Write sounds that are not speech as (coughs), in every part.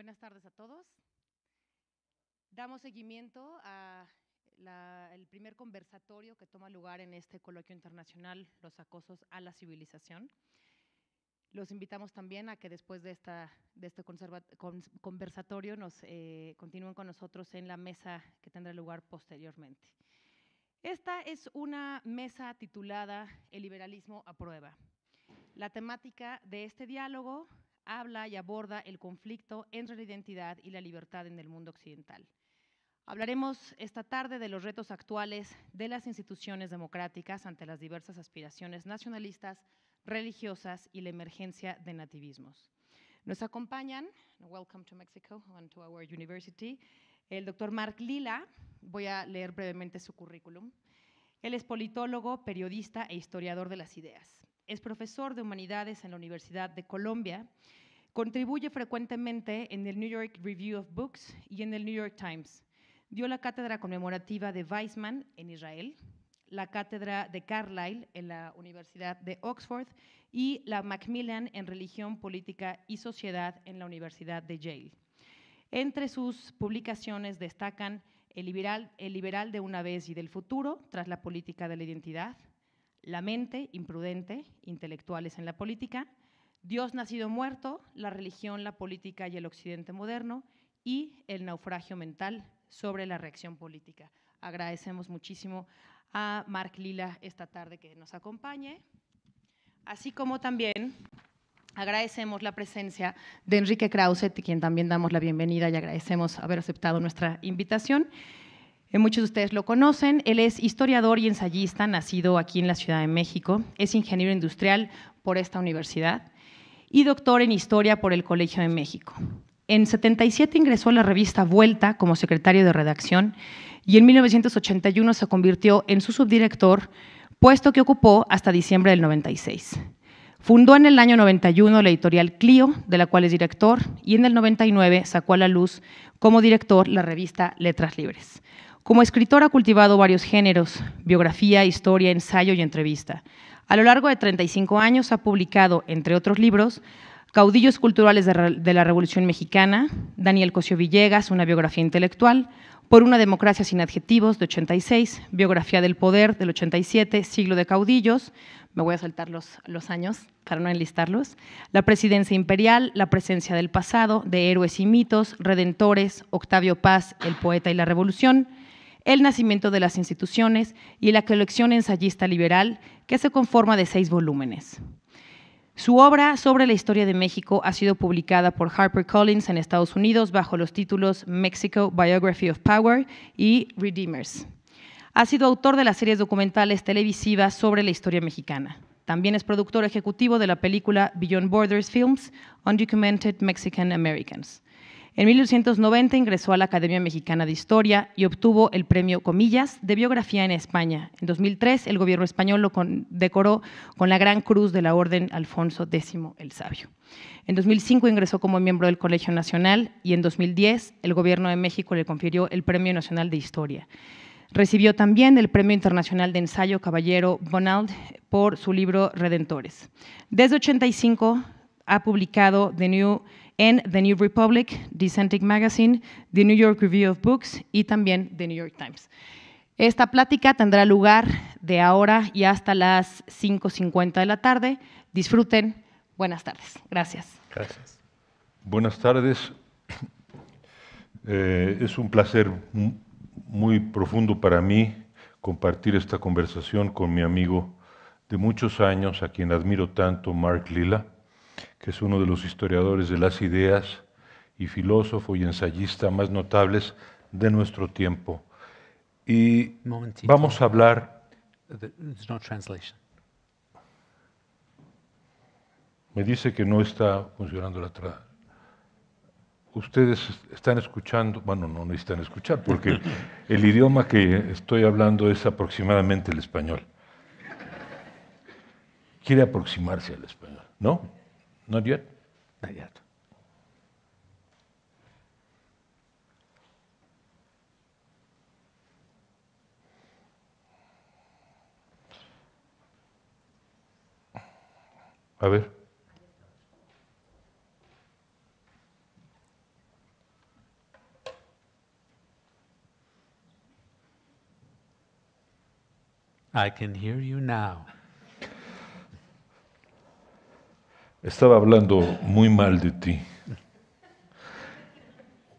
Buenas tardes a todos. Damos seguimiento al primer conversatorio que toma lugar en este coloquio internacional, Los acosos a la civilización. Los invitamos también a que después de, esta, de este conversatorio nos eh, continúen con nosotros en la mesa que tendrá lugar posteriormente. Esta es una mesa titulada El liberalismo a prueba. La temática de este diálogo habla y aborda el conflicto entre la identidad y la libertad en el mundo occidental. Hablaremos esta tarde de los retos actuales de las instituciones democráticas ante las diversas aspiraciones nacionalistas, religiosas y la emergencia de nativismos. Nos acompañan, welcome to Mexico and to our university, el doctor Mark Lila, voy a leer brevemente su currículum. Él es politólogo, periodista e historiador de las ideas es profesor de humanidades en la Universidad de Colombia. Contribuye frecuentemente en el New York Review of Books y en el New York Times. Dio la cátedra conmemorativa de Weizmann en Israel, la cátedra de Carlyle en la Universidad de Oxford y la Macmillan en Religión, Política y Sociedad en la Universidad de Yale. Entre sus publicaciones destacan el liberal, el liberal, de una vez y del futuro, tras la política de la identidad, la mente imprudente, intelectuales en la política, Dios nacido muerto, la religión, la política y el occidente moderno, y el naufragio mental sobre la reacción política. Agradecemos muchísimo a Marc Lila esta tarde que nos acompañe, así como también agradecemos la presencia de Enrique Krause, quien también damos la bienvenida y agradecemos haber aceptado nuestra invitación. Eh, muchos de ustedes lo conocen. Él es historiador y ensayista, nacido aquí en la Ciudad de México. Es ingeniero industrial por esta universidad y doctor en historia por el Colegio de México. En 77 ingresó a la revista Vuelta como secretario de redacción y en 1981 se convirtió en su subdirector, puesto que ocupó hasta diciembre del 96. Fundó en el año 91 la editorial Clio, de la cual es director, y en el 99 sacó a la luz como director la revista Letras Libres. Como escritor ha cultivado varios géneros, biografía, historia, ensayo y entrevista. A lo largo de 35 años ha publicado, entre otros libros, Caudillos Culturales de la Revolución Mexicana, Daniel Cosio Villegas, una biografía intelectual, Por una democracia sin adjetivos, de 86, Biografía del Poder, del 87, Siglo de Caudillos, me voy a saltar los, los años para no enlistarlos, La Presidencia Imperial, La Presencia del Pasado, de Héroes y Mitos, Redentores, Octavio Paz, El Poeta y la Revolución, el nacimiento de las instituciones y la colección ensayista liberal, que se conforma de seis volúmenes. Su obra sobre la historia de México ha sido publicada por HarperCollins en Estados Unidos bajo los títulos Mexico Biography of Power y Redeemers. Ha sido autor de las series documentales televisivas sobre la historia mexicana. También es productor ejecutivo de la película Beyond Borders Films, Undocumented Mexican Americans. En 1890 ingresó a la Academia Mexicana de Historia y obtuvo el premio Comillas de Biografía en España. En 2003 el gobierno español lo decoró con la Gran Cruz de la Orden Alfonso X el Sabio. En 2005 ingresó como miembro del Colegio Nacional y en 2010 el gobierno de México le confirió el Premio Nacional de Historia. Recibió también el Premio Internacional de Ensayo Caballero Bonald por su libro Redentores. Desde 85 ha publicado The New en The New Republic, Dissenting Magazine, The New York Review of Books y también The New York Times. Esta plática tendrá lugar de ahora y hasta las 5.50 de la tarde. Disfruten. Buenas tardes. Gracias. Gracias. Buenas tardes. (coughs) Eh, es un placer muy profundo para mí compartir esta conversación con mi amigo de muchos años, a quien admiro tanto, Mark Lila que es uno de los historiadores de las ideas y filósofo y ensayista más notables de nuestro tiempo. Y vamos a hablar... traducción. Me dice que no está funcionando la traducción ustedes están escuchando, bueno, no necesitan escuchar, porque (laughs) el idioma que estoy hablando es aproximadamente el español. Quiere aproximarse al español, ¿no? Not yet? Not yet. A ver. I can hear you now. Estaba hablando muy mal de ti.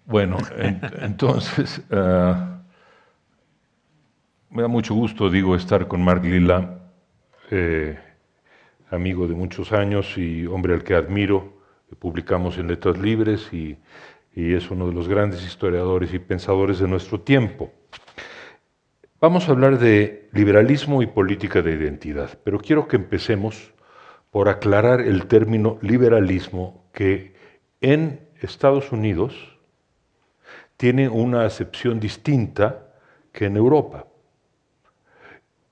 Bueno, entonces (laughs) ah, me da mucho gusto, digo, estar con Mark Lila, eh, amigo de muchos años y hombre al que admiro. publicamos en Letras Libres y es uno de los grandes historiadores y pensadores de nuestro tiempo. Vamos a hablar de liberalismo y política de identidad, pero quiero que empecemos por aclarar el término liberalismo que en Estados Unidos tiene una acepción distinta que en Europa.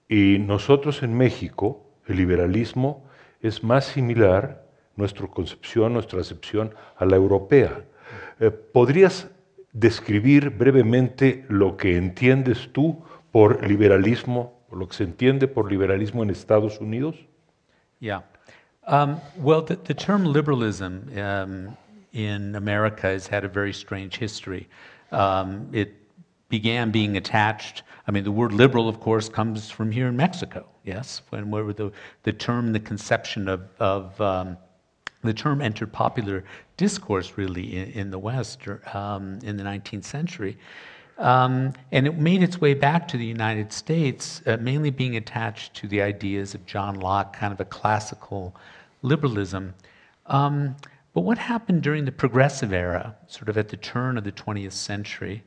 Y nosotros en México, el liberalismo es más similar, nuestra concepción, nuestra acepción, a la europea. Eh, ¿Podrías describir brevemente lo que entiendes tú por liberalismo, lo que se entiende por liberalismo en Estados Unidos? Ya. Um, well, the, the, term liberalism um, in America has had a very strange history. Um, it began being attached. I mean, the word liberal, of course, comes from here in Mexico. Yes, when where the the term, the conception of of um, the term entered popular discourse really in, in the West er, um, in the 19th century. Um, and it made its way back to the United States, uh, mainly being attached to the ideas of John Locke, kind of a classical liberalism. Um, but what happened during the progressive era, sort of at the turn of the 20th century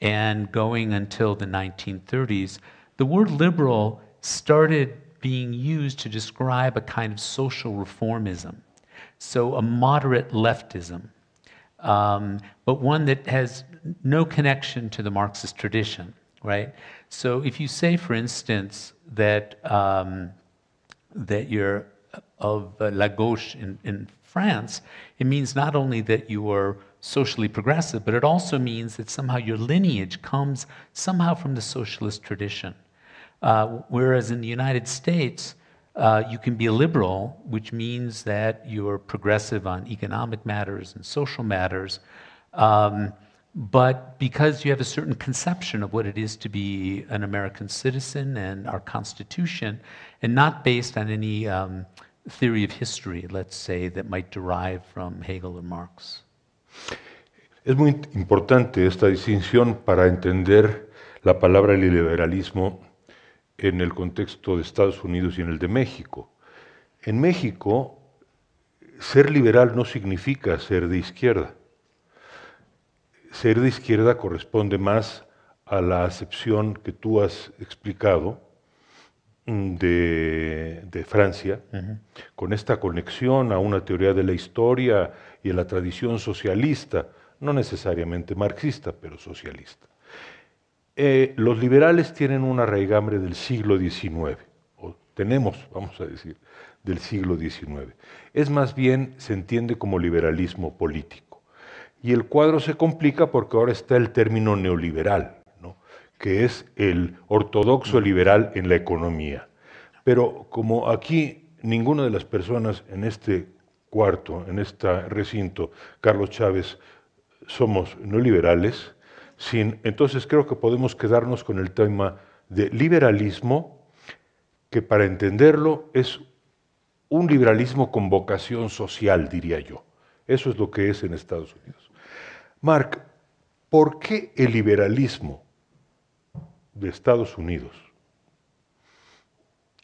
and going until the 1930s, the word liberal started being used to describe a kind of social reformism, so a moderate leftism, um, but one that has no connection to the Marxist tradition, right? So if you say, for instance, that um, that you're of uh, gauche in, in France, it means not only that you are socially progressive, but it also means that somehow your lineage comes somehow from the socialist tradition. Uh, whereas in the United States, uh, you can be a liberal, which means that you're progressive on economic matters and social matters. Um, but because you have a certain conception of what it is to be an American citizen and our Constitution, and not based on any um, theory of history, let's say, that might derive from Hegel or Marx. Es muy importante esta distinción para entender la palabra liberalismo en el contexto de Estados Unidos y en el de México. En México, ser liberal no significa ser de izquierda. ser de izquierda corresponde más a la acepción que tú has explicado mm, de, Francia, con esta conexión a una teoría de la historia y a la tradición socialista, no necesariamente marxista, pero socialista. Eh, los liberales tienen un arraigambre del siglo XIX, o tenemos, vamos a decir, del siglo XIX. Es más bien, se entiende como liberalismo político. Y el cuadro se complica porque ahora está el término neoliberal, ¿no? que es el ortodoxo liberal en la economía. Pero como aquí ninguna de las personas en este cuarto, en este recinto, Carlos Chávez, somos neoliberales, sin, entonces creo que podemos quedarnos con el tema de liberalismo, que para entenderlo es un liberalismo con vocación social, diría yo. Eso es lo que es en Estados Unidos. Mark, ¿por qué el liberalismo de Estados Unidos,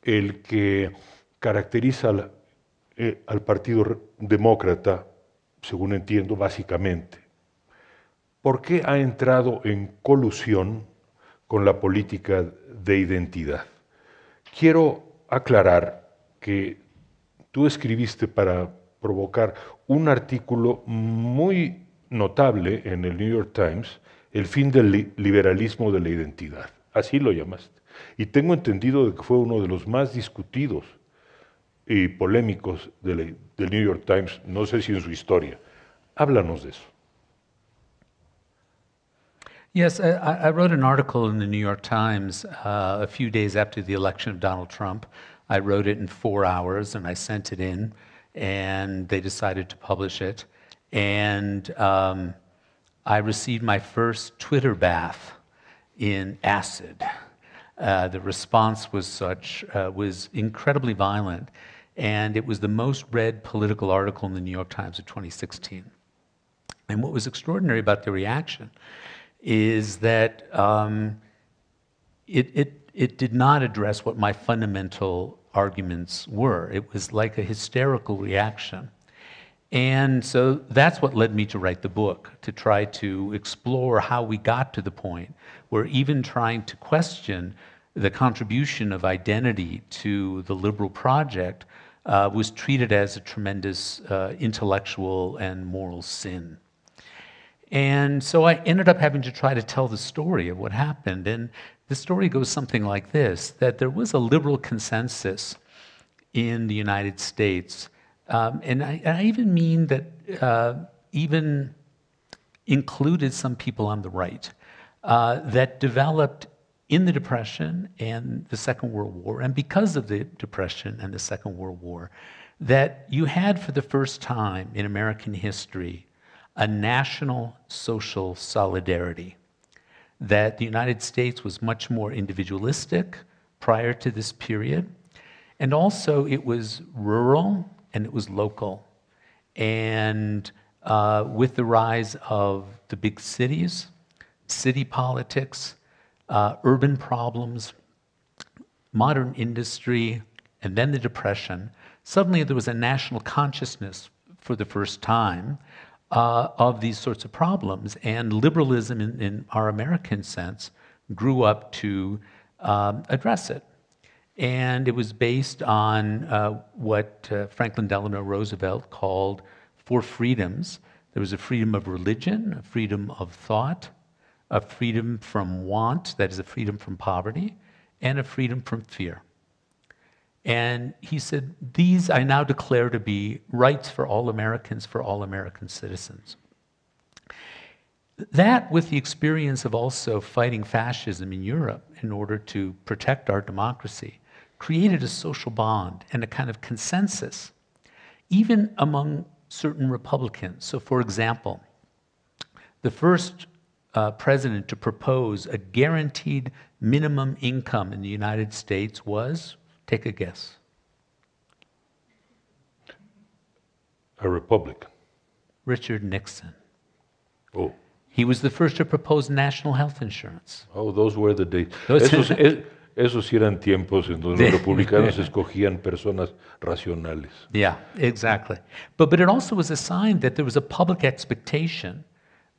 el que caracteriza al, eh, al Partido Demócrata, según entiendo, básicamente, ¿por qué ha entrado en colusión con la política de identidad? Quiero aclarar que tú escribiste para provocar un artículo muy notable en el New York Times el fin del liberalismo de la identidad. Así lo llamaste. Y tengo entendido de que fue uno de los más discutidos y polémicos del, New York Times, no sé si en su historia. Háblanos de eso. Yes, I, wrote an article in the New York Times uh, a few days after the election of Donald Trump. I wrote it in four hours and I sent it in, and they decided to publish it. And um, I received my first Twitter bath in acid. Uh, the response was such, uh, was incredibly violent. And it was the most read political article in the New York Times of 2016. And what was extraordinary about the reaction is that um, it, it, it did not address what my fundamental arguments were. It was like a hysterical reaction and so that's what led me to write the book, to try to explore how we got to the point where even trying to question the contribution of identity to the liberal project uh, was treated as a tremendous uh, intellectual and moral sin. And so I ended up having to try to tell the story of what happened. And the story goes something like this that there was a liberal consensus in the United States um, and, I, and, I, even mean that uh, even included some people on the right uh, that developed in the Depression and the Second World War, and because of the Depression and the Second World War, that you had for the first time in American history a national social solidarity. That the United States was much more individualistic prior to this period, and also it was rural, and it was local. And uh, with the rise of the big cities, city politics, uh, urban problems, modern industry, and then the Depression, suddenly there was a national consciousness for the first time uh, of these sorts of problems. And liberalism, in, in our American sense, grew up to um, address it. And it was based on uh, what uh, Franklin Delano Roosevelt called four freedoms. There was a freedom of religion, a freedom of thought, a freedom from want, that is, a freedom from poverty, and a freedom from fear. And he said, These I now declare to be rights for all Americans, for all American citizens. That, with the experience of also fighting fascism in Europe in order to protect our democracy, created a social bond and a kind of consensus, even among certain Republicans. So, for example, the first uh, president to propose a guaranteed minimum income in the United States was, take a guess. A Republican. Richard Nixon. Oh. He was the first to propose national health insurance. Oh, those were the days. This was, (laughs) it, Esos sí eran tiempos en donde los republicanos (laughs) escogían personas racionales. Yeah, exactly. But, but it also was a sign that there was a public expectation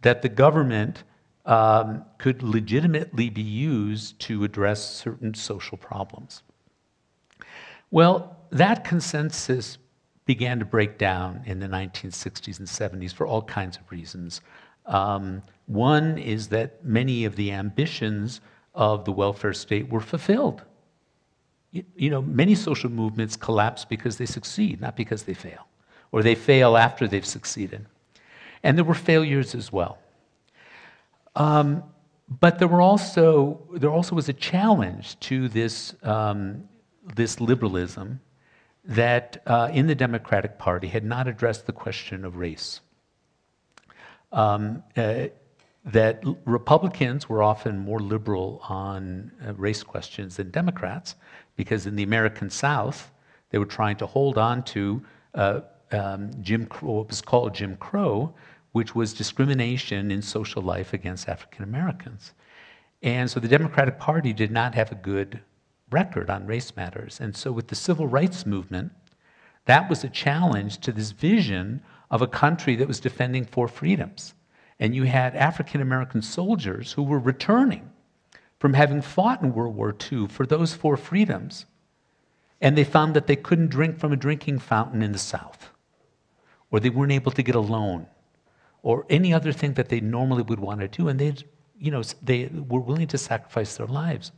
that the government um, could legitimately be used to address certain social problems. Well, that consensus began to break down in the 1960s and 70s for all kinds of reasons. Um, one is that many of the ambitions of the welfare state were fulfilled. You, you know, many social movements collapse because they succeed, not because they fail, or they fail after they've succeeded. And there were failures as well. Um, but there were also there also was a challenge to this um, this liberalism that uh, in the Democratic Party had not addressed the question of race. Um, uh, that Republicans were often more liberal on uh, race questions than Democrats, because in the American South, they were trying to hold on to uh, um, Jim Crow, what was called Jim Crow, which was discrimination in social life against African Americans. And so the Democratic Party did not have a good record on race matters. And so with the civil rights movement, that was a challenge to this vision of a country that was defending four freedoms and you had African American soldiers who were returning from having fought in World War II for those four freedoms, and they found that they couldn't drink from a drinking fountain in the South, or they weren't able to get a loan, or any other thing that they normally would want to do, and they, you know, they were willing to sacrifice their lives.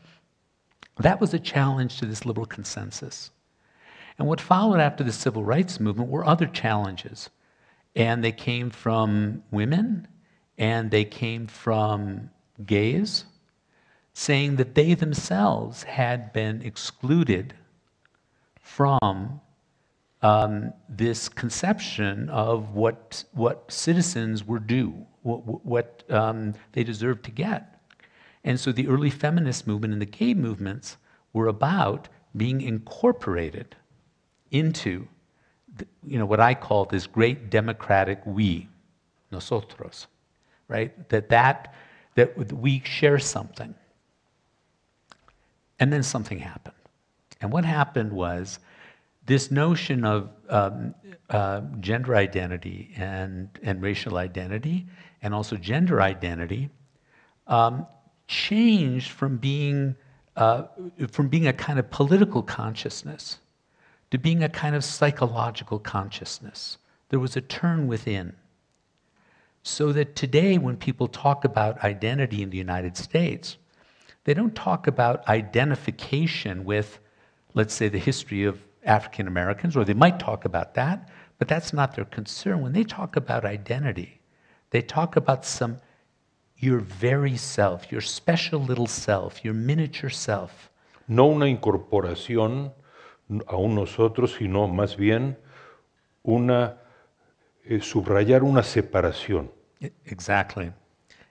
That was a challenge to this liberal consensus. And what followed after the civil rights movement were other challenges. And they came from women, and they came from gays, saying that they themselves had been excluded from um, this conception of what, what citizens were due, what, what um, they deserved to get. And so the early feminist movement and the gay movements were about being incorporated into the, you know, what I call this great democratic we, nosotros right? That, that, that we share something. And then something happened. And what happened was this notion of um, uh, gender identity and, and racial identity and also gender identity um, changed from being, uh, from being a kind of political consciousness to being a kind of psychological consciousness. There was a turn within. So that today, when people talk about identity in the United States, they don't talk about identification with, let's say, the history of African Americans, or they might talk about that, but that's not their concern. When they talk about identity, they talk about some your very self, your special little self, your miniature self. No una incorporación a un nosotros, sino más bien una Eh, subrayar una separación. Exactly,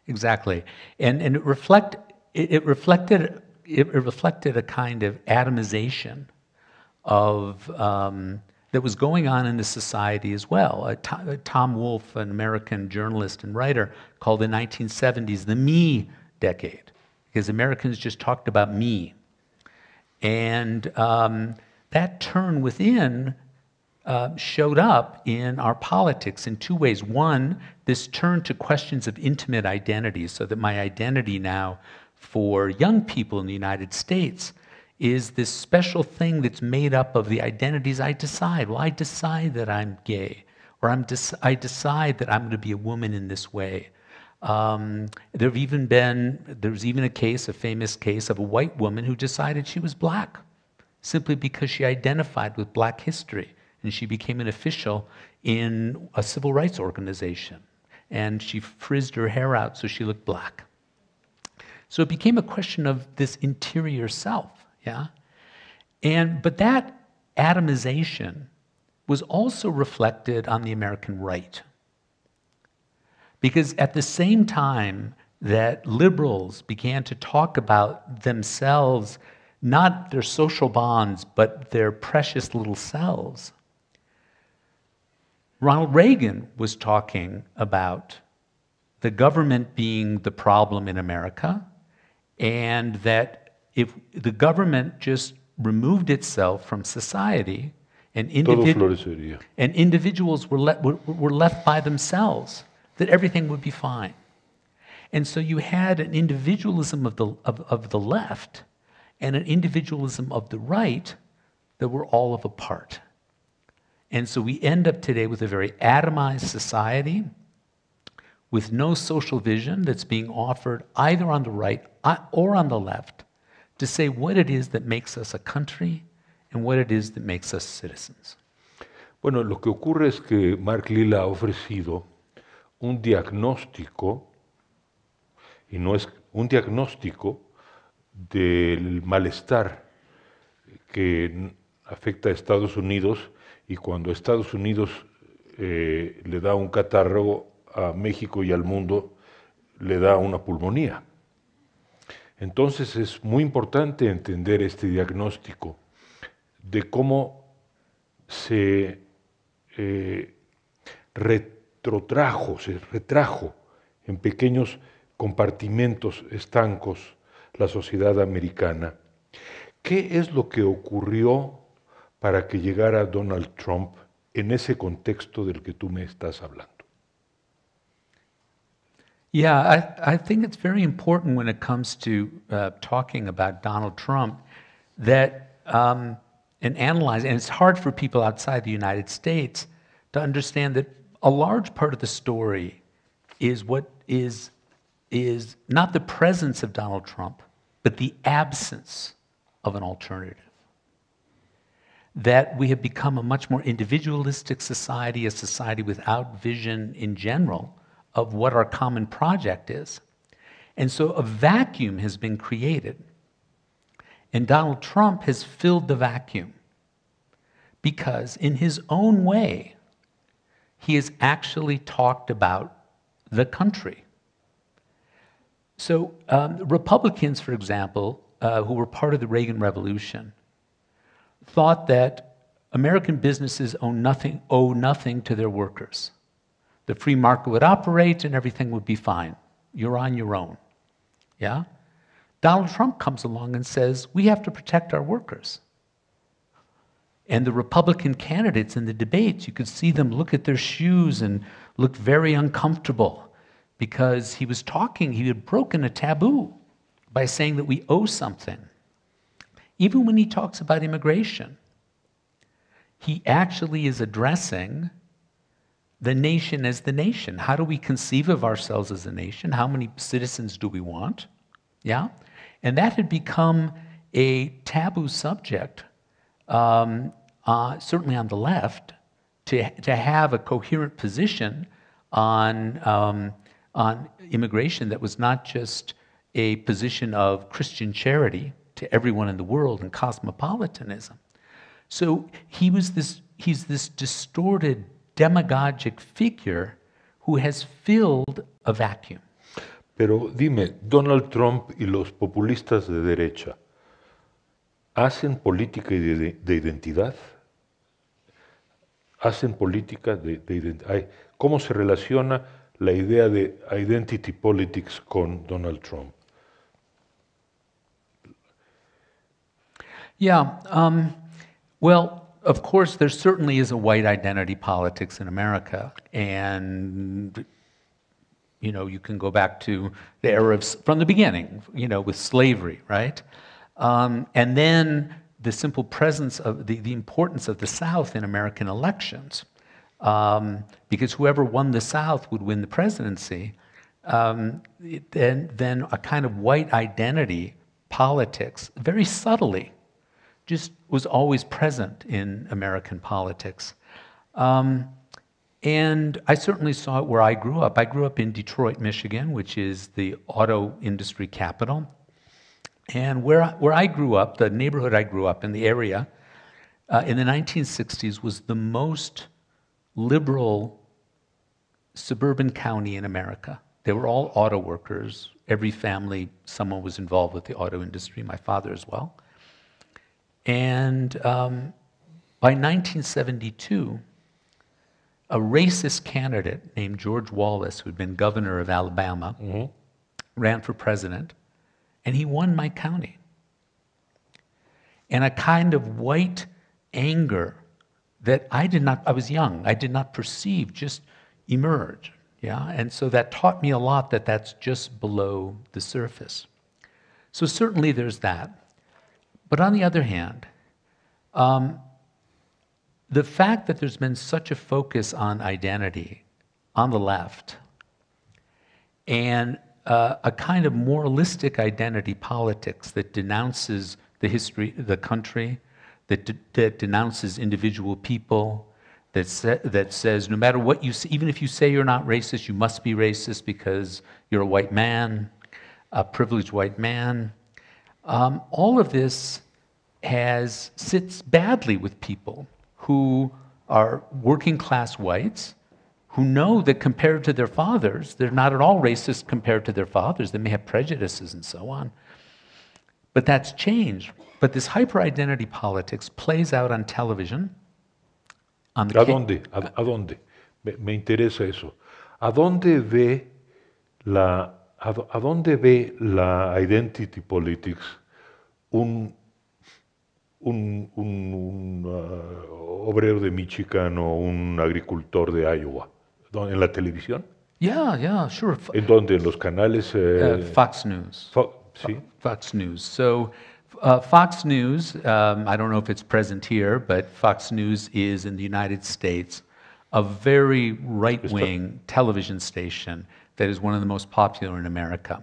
exactly, and and it reflect it, it reflected it, it, reflected a kind of atomization of um, that was going on in the society as well. Uh, Tom, Tom Wolfe, an American journalist and writer, called the 1970s the me decade, because Americans just talked about me. And um, that turn within uh, showed up in our politics in two ways. One, this turn to questions of intimate identity, so that my identity now for young people in the United States is this special thing that's made up of the identities I decide. Well, I decide that I'm gay, or I'm I decide that I'm going to be a woman in this way. Um, there have even been there's even a case, a famous case of a white woman who decided she was black simply because she identified with black history and she became an official in a civil rights organization. And she frizzed her hair out so she looked black. So it became a question of this interior self, yeah? And, but that atomization was also reflected on the American right. Because at the same time that liberals began to talk about themselves, not their social bonds, but their precious little selves, Ronald Reagan was talking about the government being the problem in America, and that if the government just removed itself from society, and, individ and individuals were, le were left by themselves, that everything would be fine. And so you had an individualism of the, of, of the left and an individualism of the right that were all of a part. And so we end up today with a very atomized society with no social vision that's being offered either on the right uh, or on the left to say what it is that makes us a country and what it is that makes us citizens. Bueno, lo que ocurre es que Mark Lila ha ofrecido un diagnóstico, y no es un diagnóstico del malestar que afecta a Estados Unidos y cuando Estados Unidos eh, le da un catarro a México y al mundo, le da una pulmonía. Entonces es muy importante entender este diagnóstico de cómo se eh, retrotrajo, se retrajo en pequeños compartimentos estancos la sociedad americana. ¿Qué es lo que ocurrió para que llegara Donald Trump en ese contexto del que tú me estás hablando? Yeah, I, I think it's very important when it comes to uh, talking about Donald Trump that um, and analyzing, and it's hard for people outside the United States to understand that a large part of the story is what is is not the presence of Donald Trump, but the absence of an alternative that we have become a much more individualistic society, a society without vision in general of what our common project is. And so a vacuum has been created. And Donald Trump has filled the vacuum because, in his own way, he has actually talked about the country. So, um, Republicans, for example, uh, who were part of the Reagan Revolution, thought that American businesses owe nothing, owe nothing to their workers. The free market would operate and everything would be fine. You're on your own. Yeah? Donald Trump comes along and says, we have to protect our workers. And the Republican candidates in the debates, you could see them look at their shoes and look very uncomfortable because he was talking, he had broken a taboo by saying that we owe something even when he talks about immigration, he actually is addressing the nation as the nation. How do we conceive of ourselves as a nation? How many citizens do we want? Yeah? And that had become a taboo subject, um, uh, certainly on the left, to, to have a coherent position on, um, on immigration that was not just a position of Christian charity, to everyone in the world and cosmopolitanism. So he was this, he's this distorted, demagogic figure who has filled a vacuum. Pero dime, Donald Trump y los populistas de derecha hacen política de, de identidad? hacen política de, de ¿Cómo se relaciona la idea de identity politics con Donald Trump? Yeah. Um, well, of course, there certainly is a white identity politics in America, and you know you can go back to the era of, from the beginning, you know, with slavery, right? Um, and then the simple presence of the, the importance of the South in American elections, um, because whoever won the South would win the presidency. Um, then, then a kind of white identity politics, very subtly, just was always present in American politics. Um, and I certainly saw it where I grew up. I grew up in Detroit, Michigan, which is the auto industry capital. And where I, where I grew up, the neighborhood I grew up in, the area, uh, in the 1960s was the most liberal suburban county in America. They were all auto workers. Every family, someone was involved with the auto industry, my father as well. And um, by 1972, a racist candidate named George Wallace, who'd been governor of Alabama, mm -hmm. ran for president, and he won my county. And a kind of white anger that I did not, I was young, I did not perceive just emerged. Yeah, and so that taught me a lot that that's just below the surface. So certainly there's that. But on the other hand, um, the fact that there's been such a focus on identity on the left and uh, a kind of moralistic identity politics that denounces the history, the country, that, de that denounces individual people, that, sa that says no matter what you say, even if you say you're not racist, you must be racist because you're a white man, a privileged white man. Um, all of this has, sits badly with people who are working class whites who know that compared to their fathers, they're not at all racist compared to their fathers. They may have prejudices and so on. But that's changed. But this hyper identity politics plays out on television. On the ¿A dónde? ¿A, a dónde? Me, me, interesa eso. ¿A dónde ve la ¿A dónde ve la identity politics un, uh, obrero de Michigan o un agricultor de Iowa? ¿En la televisión? Yeah, yeah, sure. ¿En dónde? los canales? Eh? Uh, Fox News. Fox News. So, uh, Fox News, um, I don't know if it's present here, but Fox News is in the United States a very right wing television station. that is one of the most popular in America.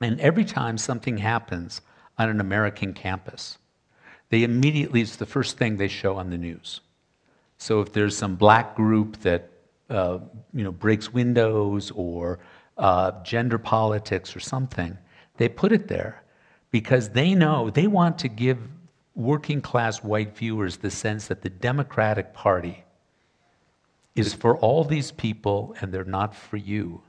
And every time something happens on an American campus, they immediately, it's the first thing they show on the news. So if there's some black group that uh, you know, breaks windows or uh, gender politics or something, they put it there because they know they want to give working class white viewers the sense that the Democratic Party is for all these people and they're not for you.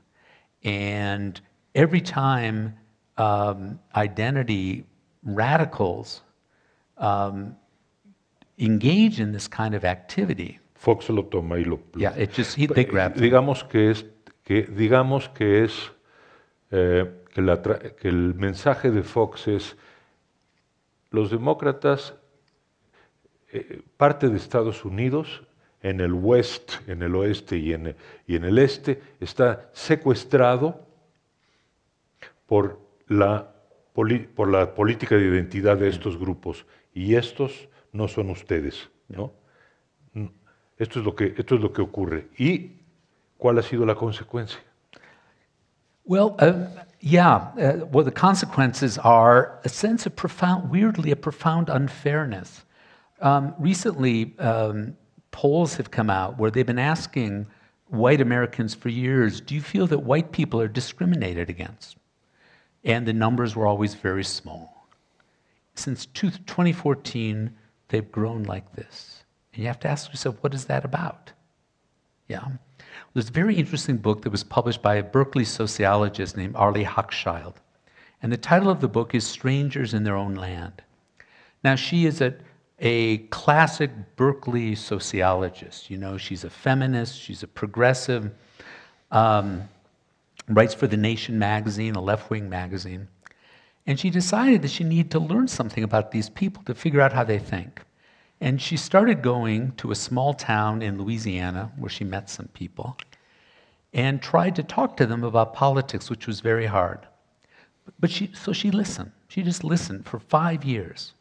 And every time um, identity radicals um, engage in this kind of activity, Fox lo toma y lo. Yeah, it just he, they grab eh, Digamos que es que digamos que es eh, que, la que el mensaje de Fox es los demócratas eh, eh parte de Estados Unidos en el west, en el oeste y en, y en el este, está secuestrado por la, por la, política de identidad de estos grupos. Y estos no son ustedes. ¿no? Esto, es lo que, esto es lo que ocurre. ¿Y cuál ha sido la consecuencia? Well, uh, yeah. Uh, well, the consequences are a sense of profound, weirdly, a profound unfairness. Um, recently, um, polls have come out where they've been asking white Americans for years, do you feel that white people are discriminated against? And the numbers were always very small. Since 2014, they've grown like this. And you have to ask yourself, what is that about? Yeah. There's a very interesting book that was published by a Berkeley sociologist named Arlie Hochschild. And the title of the book is Strangers in Their Own Land. Now, she is a a classic Berkeley sociologist. You know, she's a feminist, she's a progressive, um, writes for The Nation magazine, a left wing magazine. And she decided that she needed to learn something about these people to figure out how they think. And she started going to a small town in Louisiana where she met some people and tried to talk to them about politics, which was very hard. But she, so she listened. She just listened for five years.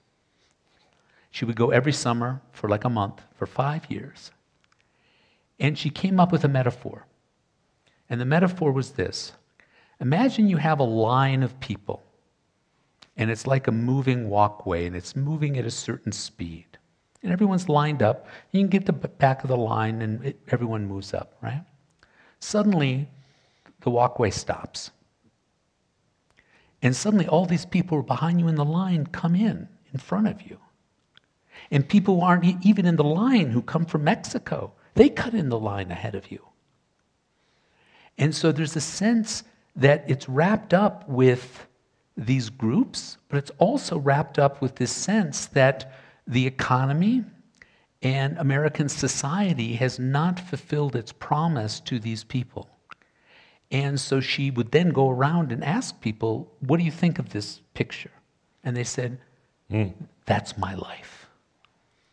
She would go every summer for like a month for five years. And she came up with a metaphor. And the metaphor was this Imagine you have a line of people, and it's like a moving walkway, and it's moving at a certain speed. And everyone's lined up. You can get to the back of the line, and it, everyone moves up, right? Suddenly, the walkway stops. And suddenly, all these people behind you in the line come in, in front of you and people who aren't even in the line who come from Mexico. They cut in the line ahead of you. And so there's a sense that it's wrapped up with these groups, but it's also wrapped up with this sense that the economy and American society has not fulfilled its promise to these people. And so she would then go around and ask people, What do you think of this picture? And they said, mm. That's my life.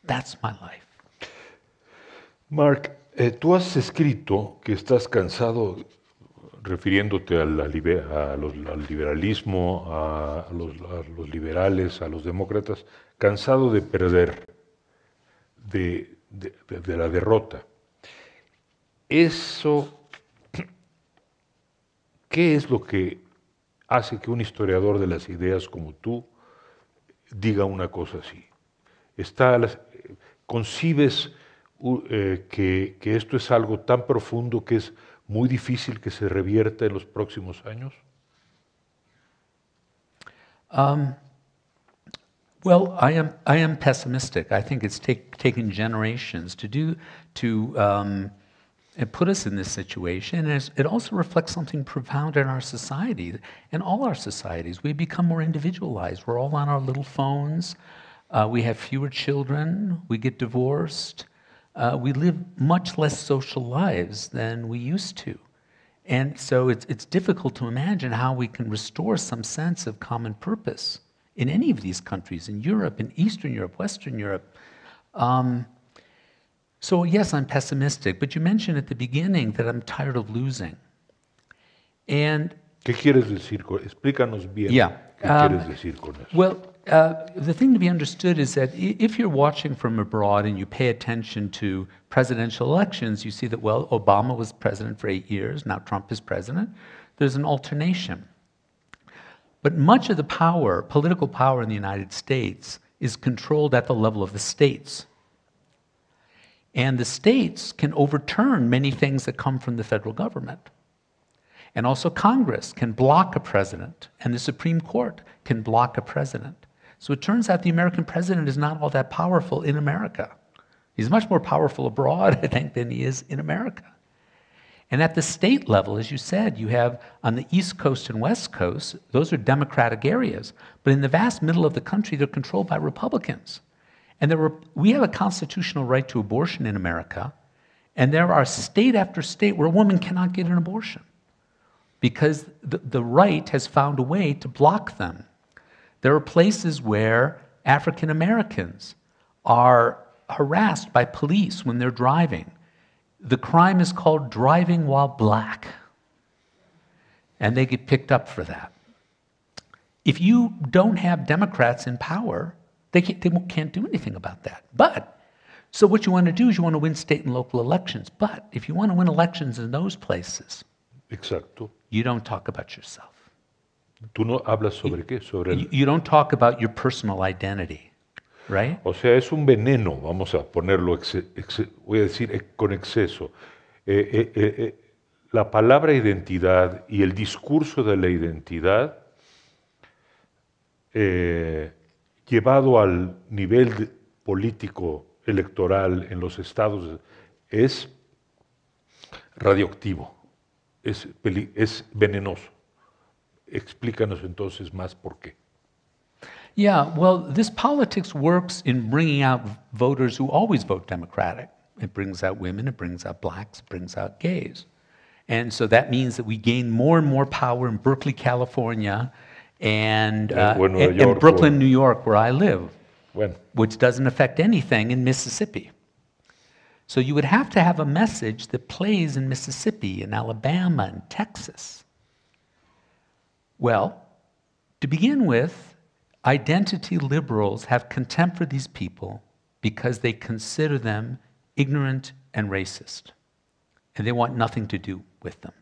That's my life. Mark, eh, tú has escrito que estás cansado refiriéndote a, la, al liberalismo, a los, liberales, a los demócratas, cansado de perder, de, la derrota. Eso, ¿qué es lo que hace que un historiador de las ideas como tú diga una cosa así? Está concibes eh, que, que esto es algo tan profundo que es muy difícil que se revierta en los próximos años? Um, well, I am, I am pessimistic. I think it's take, taken generations to do to um, eh, put us in this situation. And it also reflects something profound in our society, in all our societies. We become more individualized. We're all on our little phones. Uh, we have fewer children. We get divorced. Uh, we live much less social lives than we used to. And so it's, it's difficult to imagine how we can restore some sense of common purpose in any of these countries, in Europe, in Eastern Europe, Western Europe. Um, so, yes, I'm pessimistic, but you mentioned at the beginning that I'm tired of losing. And ¿Qué quieres decir Explícanos bien yeah. qué um, quieres decir con eso. Well, uh, the thing to be understood is that if you're watching from abroad and you pay attention to presidential elections, you see that, well, Obama was president for eight years, now Trump is president. There's an alternation. But much of the power, political power in the United States, is controlled at the level of the states. And the states can overturn many things that come from the federal government. And also, Congress can block a president, and the Supreme Court can block a president. So it turns out the American president is not all that powerful in America. He's much more powerful abroad, (laughs) I think, than he is in America. And at the state level, as you said, you have on the East Coast and West Coast, those are Democratic areas. But in the vast middle of the country, they're controlled by Republicans. And were, we have a constitutional right to abortion in America, and there are state after state where a woman cannot get an abortion because the, the right has found a way to block them. There are places where African Americans are harassed by police when they're driving. The crime is called driving while black, and they get picked up for that. If you don't have Democrats in power, they can't, they can't do anything about that. But so what you want to do is you want to win state and local elections. But if you want to win elections in those places, exacto. you don't talk about yourself. Tú no hablas sobre qué? Sobre you don't talk about your personal identity. Right? O sea, es un veneno, vamos a ponerlo, voy a decir eh, con exceso. Eh, eh, la palabra identidad y el discurso de la identidad llevado al nivel político electoral en los estados es radioactivo. es, es venenoso. Explícanos entonces más por qué. Yeah, well, this politics works in bringing out voters who always vote Democratic. It brings out women, it brings out blacks, it brings out gays. And so that means that we gain more and more power in Berkeley, California, and, uh, Brooklyn, or... New York, where I live, which doesn't affect anything in Mississippi. So you would have to have a message that plays in Mississippi and Alabama and Texas. Well, to begin with, identity liberals have contempt for these people because they consider them ignorant and racist, and they want nothing to do with them.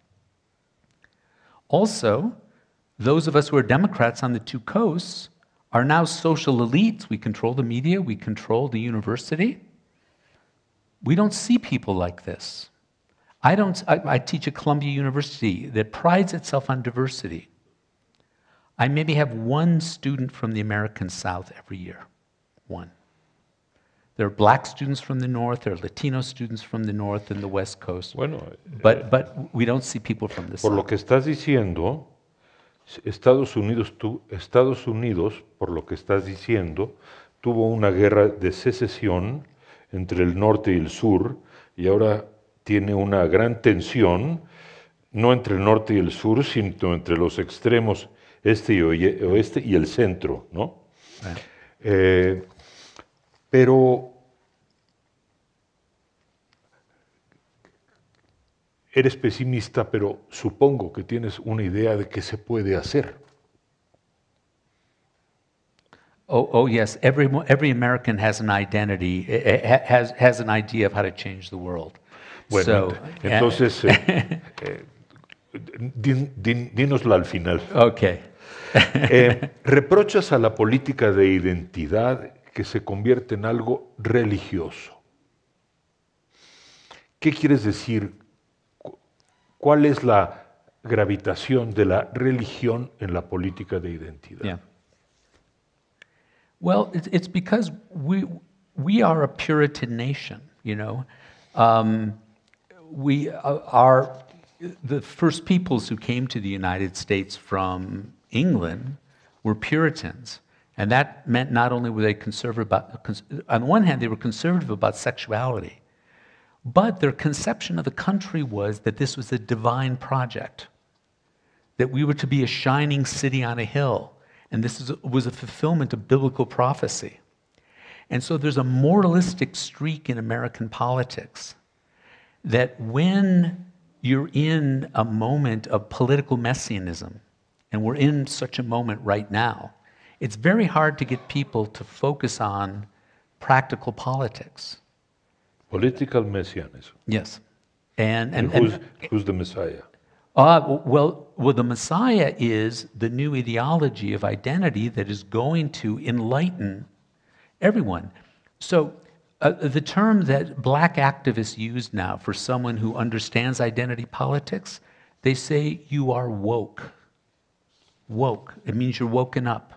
Also, those of us who are Democrats on the two coasts are now social elites. We control the media, we control the university. We don't see people like this. I, don't, I, I teach at Columbia University that prides itself on diversity. I maybe have one student from the American South every year. One. There are black students from the North, there are Latino students from the North and the West Coast. Bueno, but, eh, but we don't see people from the por South. lo que estás diciendo, Estados Unidos, tu, Estados Unidos, por lo que estás diciendo, tuvo una guerra de secesión entre el norte y el sur, y ahora tiene una gran tensión, no entre el norte y el sur, sino entre los extremos este y oeste y el centro, ¿no? Eh, pero eres pesimista, pero supongo que tienes una idea de qué se puede hacer. Oh, oh yes, every, every American has an identity, eh, eh, has, has an idea of how to change the world. Bueno, so, eh, entonces, din, din, dinosla al final. Okay. (laughs) reprochas a la política de identidad que se convierte en algo religioso. ¿Qué quieres decir? ¿Cuál es la gravitación de la religión en la política de identidad? Well, it's because we, we are a Puritan nation, you know. Um, we are uh, the first peoples who came to the United States from England were Puritans. And that meant not only were they conservative about, on the one hand, they were conservative about sexuality, but their conception of the country was that this was a divine project, that we were to be a shining city on a hill, and this is, was a fulfillment of biblical prophecy. And so there's a moralistic streak in American politics that when you're in a moment of political messianism, and we're in such a moment right now, it's very hard to get people to focus on practical politics. Political messianism. Yes. And, and, and who's, and, who's the Messiah? Uh, well, well, the Messiah is the new ideology of identity that is going to enlighten everyone. So, uh, the term that black activists use now for someone who understands identity politics, they say you are woke. Woke. It means you're woken up.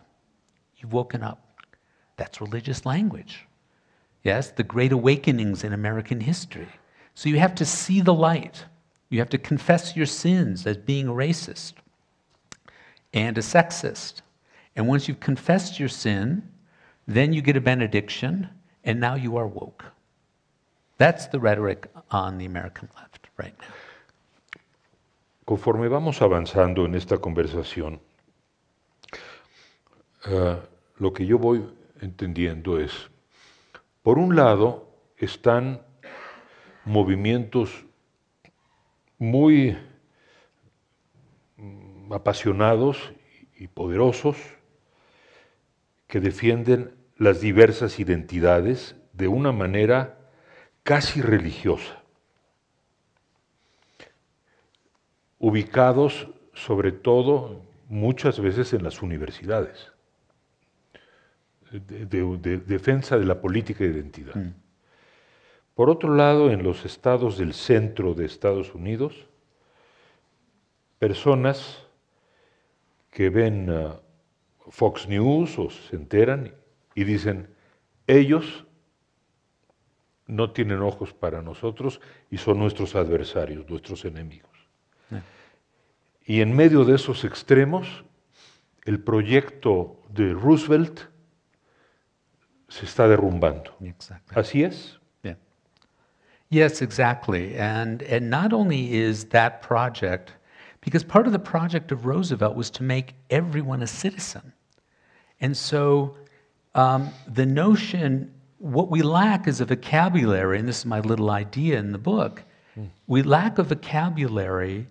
You've woken up. That's religious language. Yes, the great awakenings in American history. So you have to see the light. You have to confess your sins as being a racist and a sexist. And once you've confessed your sin, then you get a benediction, and now you are woke. That's the rhetoric on the American left right now. Conforme vamos avanzando en esta conversación, uh, lo que yo voy entendiendo es, por un lado, están movimientos muy mm, apasionados y poderosos que defienden las diversas identidades de una manera casi religiosa, ubicados sobre todo muchas veces en las universidades, de, defensa de la política de identidad. Mm. Por otro lado, en los estados del centro de Estados Unidos, personas que ven ah, Fox News o se enteran y dicen, ellos no tienen ojos para nosotros y son nuestros adversarios, nuestros enemigos. Eh. Y en medio de esos extremos, el proyecto de Roosevelt se está derrumbando. Así es. Yes, exactly. And, and not only is that project, because part of the project of Roosevelt was to make everyone a citizen. And so um, the notion, what we lack is a vocabulary, and this is my little idea in the book, mm. we lack a vocabulary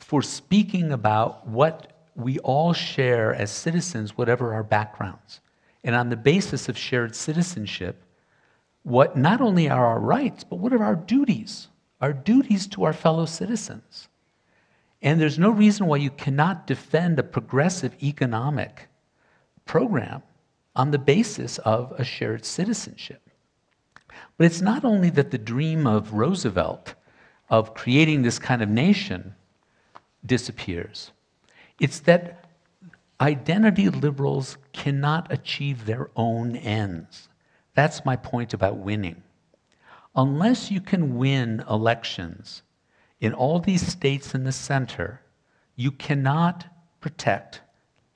for speaking about what we all share as citizens, whatever our backgrounds. And on the basis of shared citizenship, what not only are our rights, but what are our duties? Our duties to our fellow citizens. And there's no reason why you cannot defend a progressive economic program on the basis of a shared citizenship. But it's not only that the dream of Roosevelt of creating this kind of nation disappears, it's that identity liberals cannot achieve their own ends. That's my point about winning. Unless you can win elections in all these states in the center, you cannot protect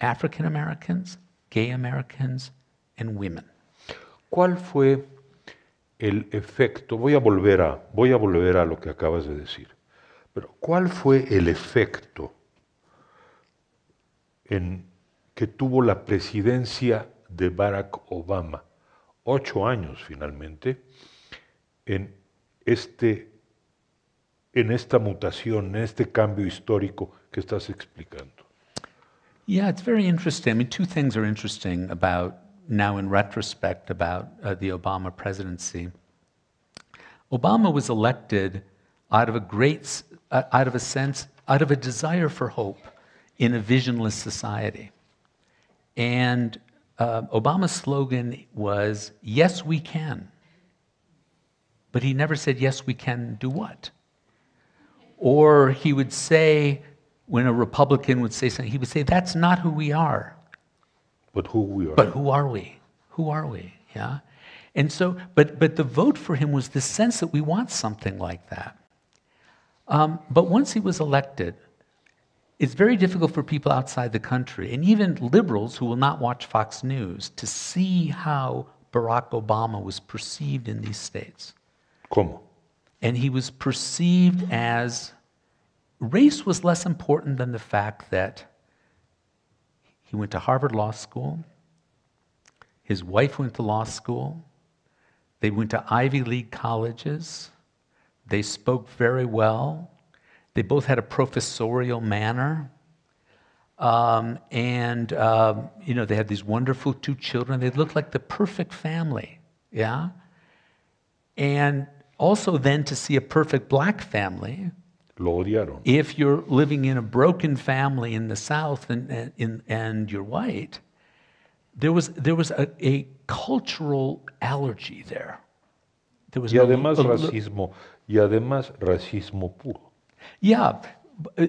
African Americans, gay Americans, and women. ¿Cuál fue el efecto? Voy a volver a, voy a, volver a lo que acabas de decir. Pero ¿cuál fue el efecto en que tuvo la presidencia de Barack Obama ocho años finalmente en, este, en esta mutación, en este cambio histórico que estás explicando. Yeah, it's very interesting. I mean, two things are interesting about now in retrospect about uh, the Obama presidency. Obama was elected out of a great, uh, out of a sense, out of a desire for hope in a visionless society. And uh, Obama's slogan was, Yes, we can. But he never said, Yes, we can do what? Or he would say, when a Republican would say something, he would say, That's not who we are. But who we are. But who are we? Who are we? Yeah. And so, but, but the vote for him was the sense that we want something like that. Um, but once he was elected, it's very difficult for people outside the country, and even liberals who will not watch Fox News, to see how Barack Obama was perceived in these states. Como? And he was perceived as race was less important than the fact that he went to Harvard Law School, his wife went to law school, they went to Ivy League colleges, they spoke very well, they both had a professorial manner. Um, and, um, you know, they had these wonderful two children. They looked like the perfect family, yeah? And also, then to see a perfect black family. If you're living in a broken family in the South and, and, and, and you're white, there was, there was a, a cultural allergy there. there was y no, además racismo, y además racismo puro. Yeah,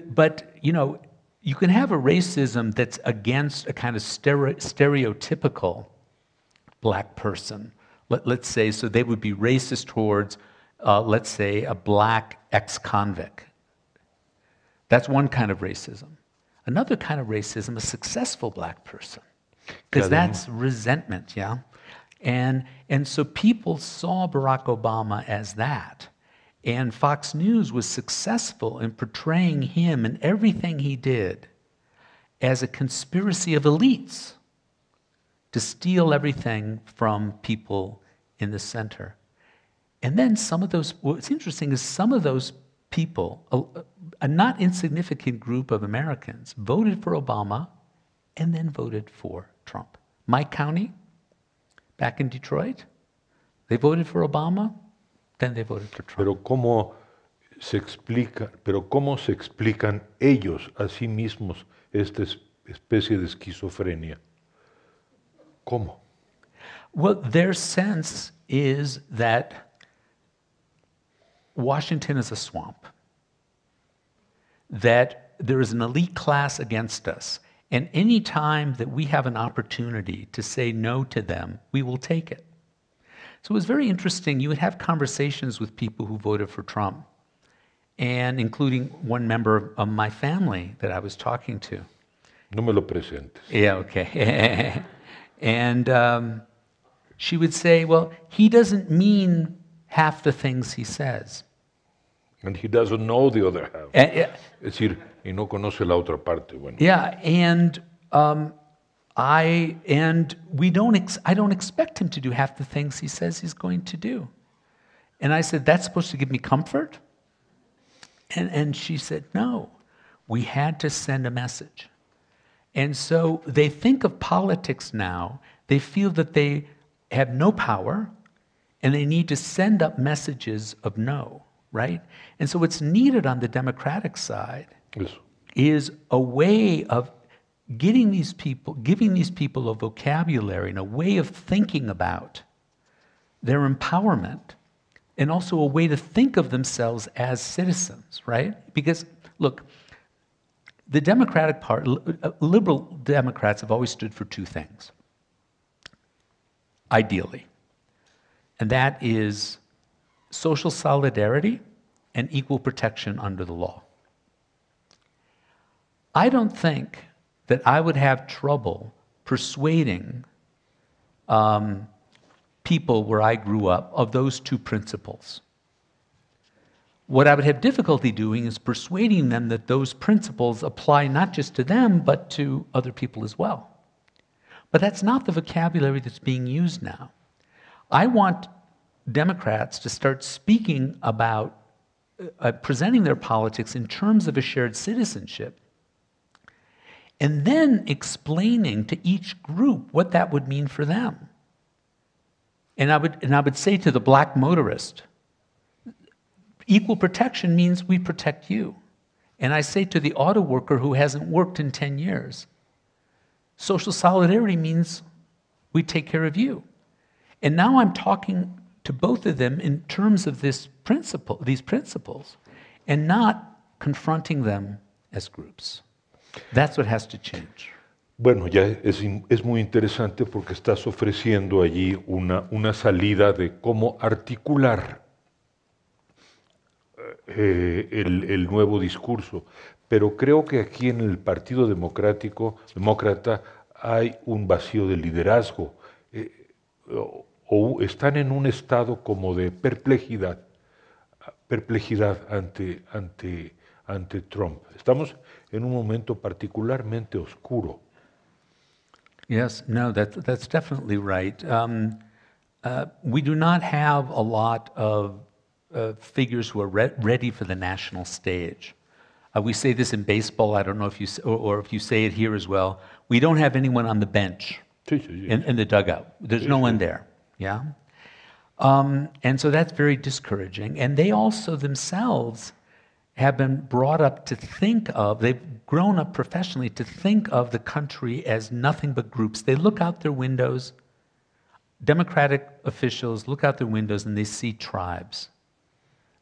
but you know, you can have a racism that's against a kind of stereotypical black person. Let, us say, so they would be racist towards, uh, let's say, a black ex convict. That's one kind of racism. Another kind of racism, a successful black person, because that's resentment, yeah? And, and so people saw Barack Obama as that. And Fox News was successful in portraying him and everything he did as a conspiracy of elites to steal everything from people in the center. And then some of those, what's interesting is some of those people, a, a not insignificant group of Americans, voted for Obama and then voted for Trump. My county, back in Detroit, they voted for Obama then they voted for Trump. Pero cómo se explica, pero cómo se explican ellos a sí mismos esta especie de esquizofrenia. ¿Cómo? Well, their sense is that Washington is a swamp, that there is an elite class against us, and any time that we have an opportunity to say no to them, we will take it. So it was very interesting. You would have conversations with people who voted for Trump, and including one member of my family that I was talking to. No me lo presentes. Yeah, okay. (laughs) and um, she would say, Well, he doesn't mean half the things he says. And he doesn't know the other half. Uh, uh, es decir, y no conoce la otra parte. Bueno. Yeah, and um, I and we don't ex, I don't expect him to do half the things he says he's going to do. And I said, That's supposed to give me comfort? And, and she said, No, we had to send a message. And so they think of politics now, they feel that they have no power and they need to send up messages of no, right? And so what's needed on the Democratic side yes. is a way of getting these people, giving these people a vocabulary and a way of thinking about their empowerment and also a way to think of themselves as citizens, right? Because, look, the Democratic Party, uh, liberal Democrats have always stood for two things, ideally, and that is social solidarity and equal protection under the law. I don't think that I would have trouble persuading um, people where I grew up of those two principles. What I would have difficulty doing is persuading them that those principles apply not just to them, but to other people as well. But that's not the vocabulary that's being used now. I want Democrats to start speaking about uh, presenting their politics in terms of a shared citizenship and then explaining to each group what that would mean for them. And I would, and I would say to the black motorist, equal protection means we protect you. And I say to the auto worker who hasn't worked in 10 years, social solidarity means we take care of you. And now I'm talking to both of them in terms of this principle, these principles, and not confronting them as groups. That's what has to change. Bueno, ya es, es, muy interesante porque estás ofreciendo allí una, una salida de cómo articular eh, el, nuevo discurso. Pero creo que aquí en el Partido Democrático, Demócrata hay un vacío de liderazgo. Eh, o están en un estado como de perplejidad, perplejidad ante, ante, ante Trump. ¿Estamos? en un momento particularmente oscuro. Yes, no, That's that's definitely right. Um, uh, we do not have a lot of uh, figures who are re ready for the national stage. Uh, we say this in baseball. I don't know if you or, or, if you say it here as well. We don't have anyone on the bench in, in the dugout. There's no one there. Yeah, um, and so that's very discouraging. And they also themselves have been brought up to think of, they've grown up professionally to think of the country as nothing but groups. They look out their windows, Democratic officials look out their windows and they see tribes.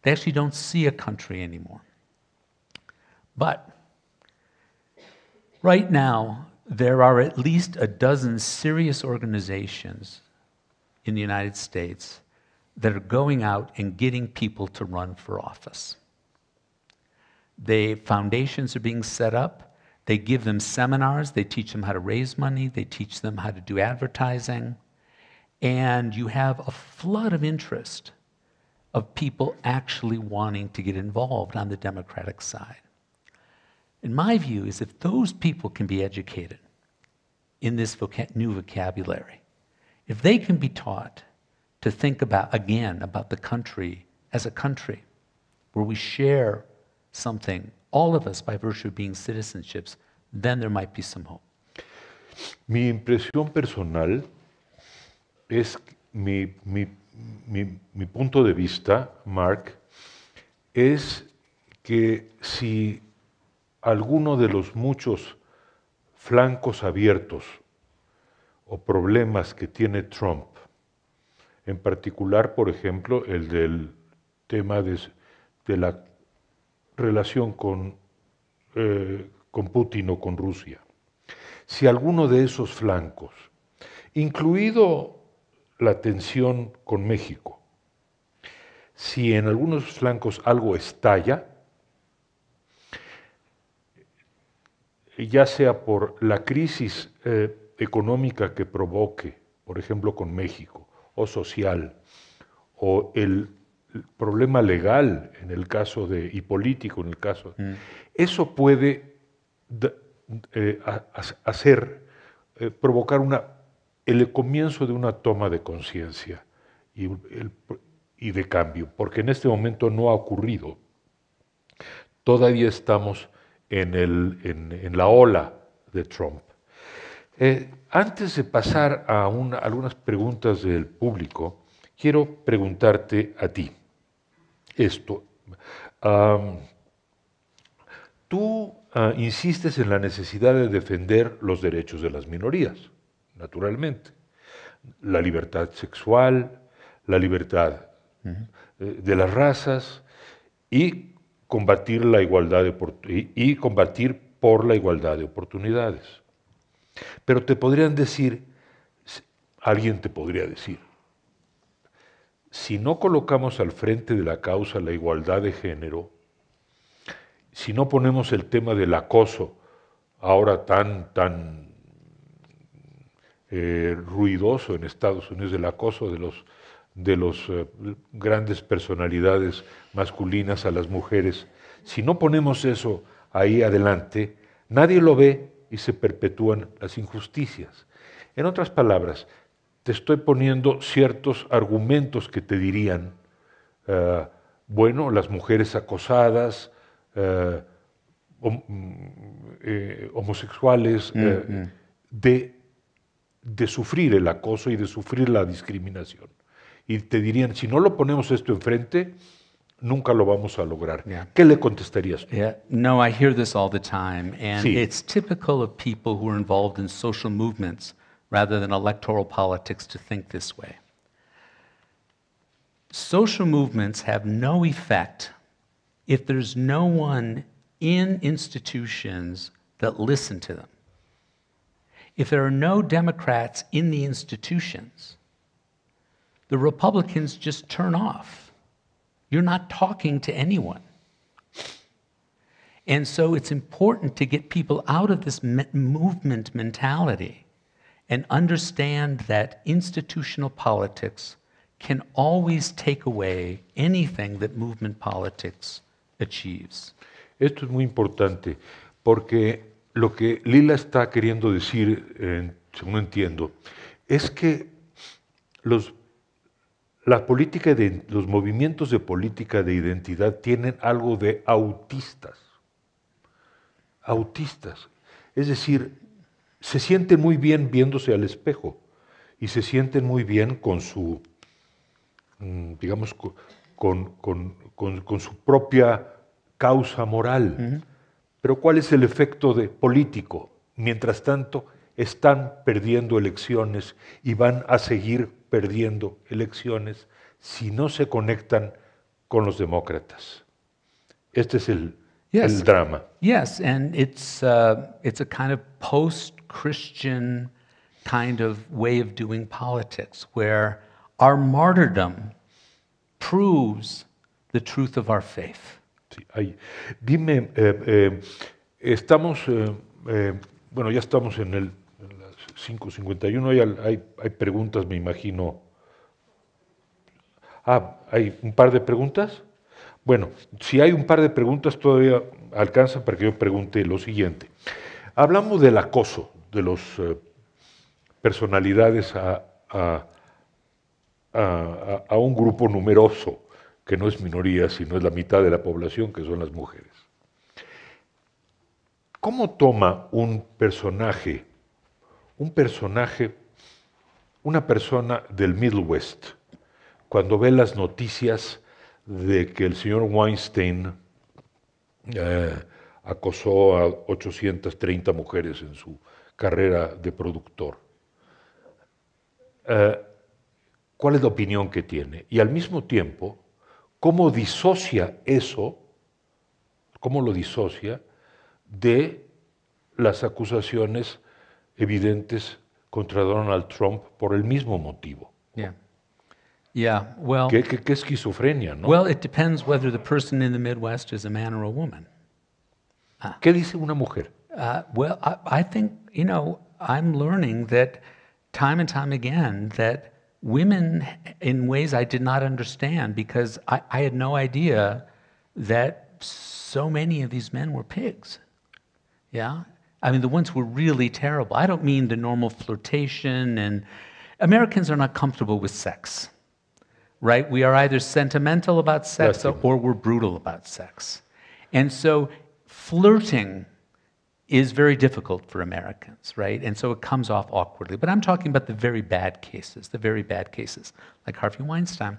They actually don't see a country anymore. But right now, there are at least a dozen serious organizations in the United States that are going out and getting people to run for office. They, foundations are being set up. They give them seminars. They teach them how to raise money. They teach them how to do advertising. And you have a flood of interest of people actually wanting to get involved on the Democratic side. And my view, is if those people can be educated in this voca new vocabulary, if they can be taught to think about, again, about the country as a country, where we share something, all of us by virtue of being citizenships, then there might be Mi impresión personal es mi, punto de vista, Mark, es que si alguno de los muchos flancos abiertos o problemas que tiene Trump, en particular, por ejemplo, el del tema de, de la relación con, eh, con Putin o con Rusia. Si alguno de esos flancos, incluido la tensión con México, si en algunos flancos algo estalla, ya sea por la crisis eh, económica que provoque, por ejemplo, con México, o social, o el problema legal en el caso de, y político en el caso, mm. eso puede eh, hacer, eh, provocar una, el comienzo de una toma de conciencia y, de cambio, porque en este momento no ha ocurrido. Todavía estamos en, el, en, la ola de Trump. Eh, antes de pasar a una, algunas preguntas del público, quiero preguntarte a ti esto. tú ah, insistes en la necesidad de defender los derechos de las minorías, naturalmente. La libertad sexual, la libertad eh, de las razas y combatir la igualdad y combatir por la igualdad de oportunidades. Pero te podrían decir, alguien te podría decir, si no colocamos al frente de la causa la igualdad de género, si no ponemos el tema del acoso, ahora tan, tan eh, ruidoso en Estados Unidos, el acoso de los, de eh, grandes personalidades masculinas a las mujeres, si no ponemos eso ahí adelante, nadie lo ve y se perpetúan las injusticias. En otras palabras, te estoy poniendo ciertos argumentos que te dirían, eh, bueno, las mujeres acosadas, eh, mm, eh, homosexuales, mm, mm. De, de sufrir el acoso y de sufrir la discriminación. Y te dirían, si no lo ponemos esto enfrente, nunca lo vamos a lograr. ¿Qué le contestarías No, I hear this all the time, and it's typical of people who are involved in social movements. rather than electoral politics to think this way. Social movements have no effect if there's no one in institutions that listen to them. If there are no Democrats in the institutions, the Republicans just turn off. You're not talking to anyone. And so it's important to get people out of this movement mentality and understand that institutional politics can always take away anything that movement politics achieves. Esto es muy importante porque lo que Lila está queriendo decir, según entiendo, es que los, los movimientos de política de identidad tienen algo de autistas. Autistas. Es decir, se sienten muy bien viéndose al espejo y se sienten muy bien con su, mm, digamos, con, su propia causa moral. Pero ¿cuál es el efecto de político? Mientras tanto, están perdiendo elecciones y van a seguir perdiendo elecciones si no se conectan con los demócratas. Este es el, yes. and drama. Yes, and it's, uh, it's a kind of post-Christian kind of way of doing politics where our martyrdom proves the truth of our faith. Sí, ahí. Dime, eh, eh, estamos, eh, eh bueno, ya estamos en el 5.51, hay, hay, hay preguntas, me imagino. Ah, hay un par de preguntas. Bueno, si hay un par de preguntas todavía alcanza para que yo pregunte lo siguiente. Hablamos del acoso de las eh, personalidades a, un grupo numeroso, que no es minoría, sino es la mitad de la población, que son las mujeres. ¿Cómo toma un personaje, un personaje, una persona del Middle West, cuando ve las noticias? de que el señor Weinstein eh, acosó a 830 mujeres en su carrera de productor. Eh, ¿Cuál es la opinión que tiene? Y al mismo tiempo, ¿cómo disocia eso? ¿Cómo lo disocia de las acusaciones evidentes contra Donald Trump por el mismo motivo? Yeah, well. qué Well, it depends whether the person in the Midwest is a man or a woman. Ah. ¿Qué dice una mujer? Uh, well, I, I think, you know, I'm learning that time and time again that women, in ways I did not understand, because I, I had no idea that so many of these men were pigs. Yeah? I mean, the ones were really terrible. I don't mean the normal flirtation and Americans are not comfortable with sex right? We are either sentimental about sex or, or we're brutal about sex. And so flirting is very difficult for Americans, right? And so it comes off awkwardly. But I'm talking about the very bad cases, the very bad cases, like Harvey Weinstein.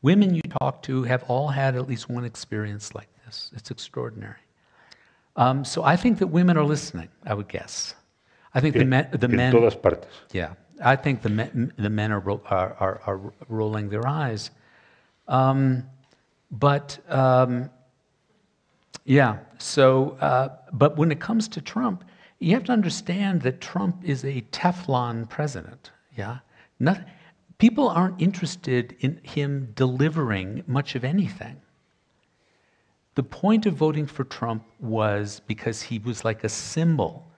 Women you talk to have all had at least one experience like this. It's extraordinary. Um, so I think that women are listening, I would guess. I think the, men, the en men. todas partes. Yeah. I think the men, the men are, are, are, are rolling their eyes. Um, but um, yeah, so, uh, but when it comes to Trump, you have to understand that Trump is a Teflon president. Yeah, Not, people aren't interested in him delivering much of anything. The point of voting for Trump was because he was like a symbol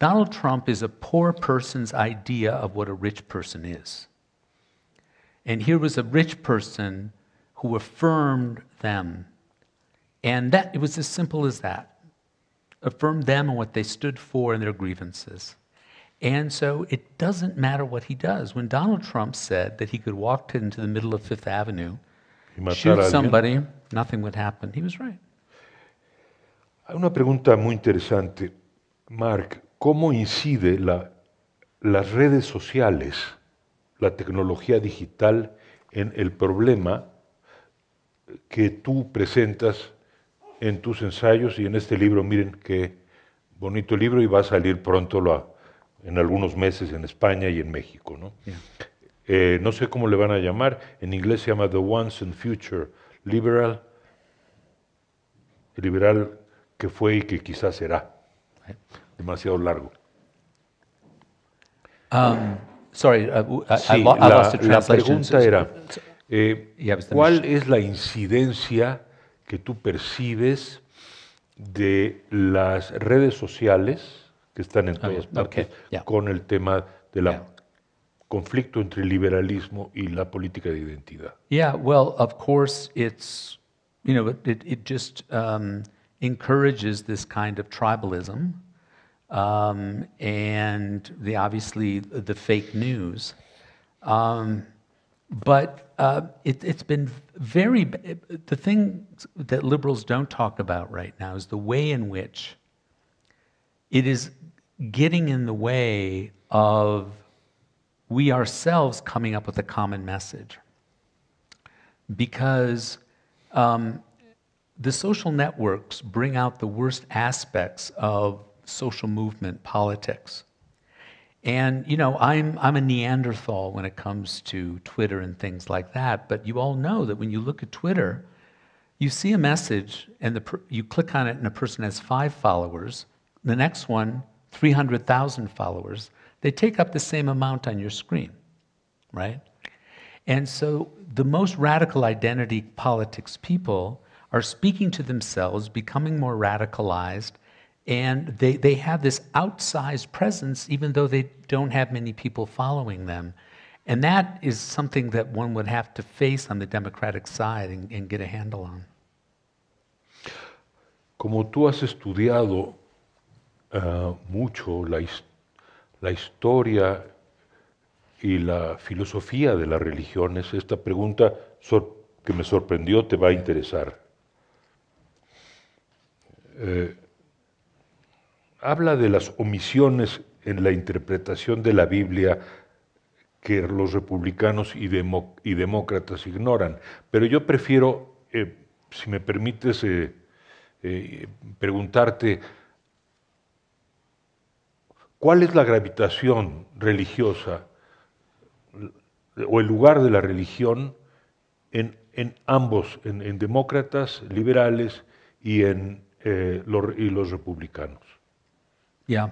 Donald Trump is a poor person's idea of what a rich person is. And here was a rich person who affirmed them. And that it was as simple as that. Affirmed them and what they stood for and their grievances. And so it doesn't matter what he does. When Donald Trump said that he could walk into the middle of Fifth Avenue, shoot somebody, alguien. nothing would happen. He was right. Hay una pregunta muy interesante, Mark. cómo incide las redes sociales, la tecnología digital en el problema que tú presentas en tus ensayos y en este libro. Miren qué bonito libro y va a salir pronto en algunos meses en España y en México. ¿no? Eh, no sé cómo le van a llamar, en inglés se llama The Once and Future Liberal, liberal que fue y que quizás será. Eh, demasiado largo. sorry, la, pregunta era, ¿cuál es la incidencia que tú percibes de las redes sociales que están en todos los partes con el tema del conflicto entre el liberalismo y la política de identidad? Yeah, well, of course, it's you know, it, just um, encourages this kind of tribalism. um, and the, obviously the fake news. Um, but uh, it, has been very, the thing that liberals don't talk about right now is the way in which it is getting in the way of we ourselves coming up with a common message. Because um, the social networks bring out the worst aspects of social movement politics. And, you know, I'm, I'm a Neanderthal when it comes to Twitter and things like that, but you all know that when you look at Twitter, you see a message and the, you click on it and a person has five followers, the next one, 300,000 followers, they take up the same amount on your screen, right? And so the most radical identity politics people are speaking to themselves, becoming more radicalized, and they, they have this outsized presence even though they don't have many people following them and that is something that one would have to face on the democratic side and, and get a handle on como tú has estudiado uh, mucho la, la historia y la filosofía de las religiones esta pregunta que me sorprendió te va a interesar eh, habla de las omisiones en la interpretación de la Biblia que los republicanos y, demócratas ignoran. Pero yo prefiero, eh, si me permites, eh, eh, preguntarte, ¿cuál es la gravitación religiosa o el lugar de la religión en, ambos, en, demócratas, liberales y en y los republicanos? Yeah.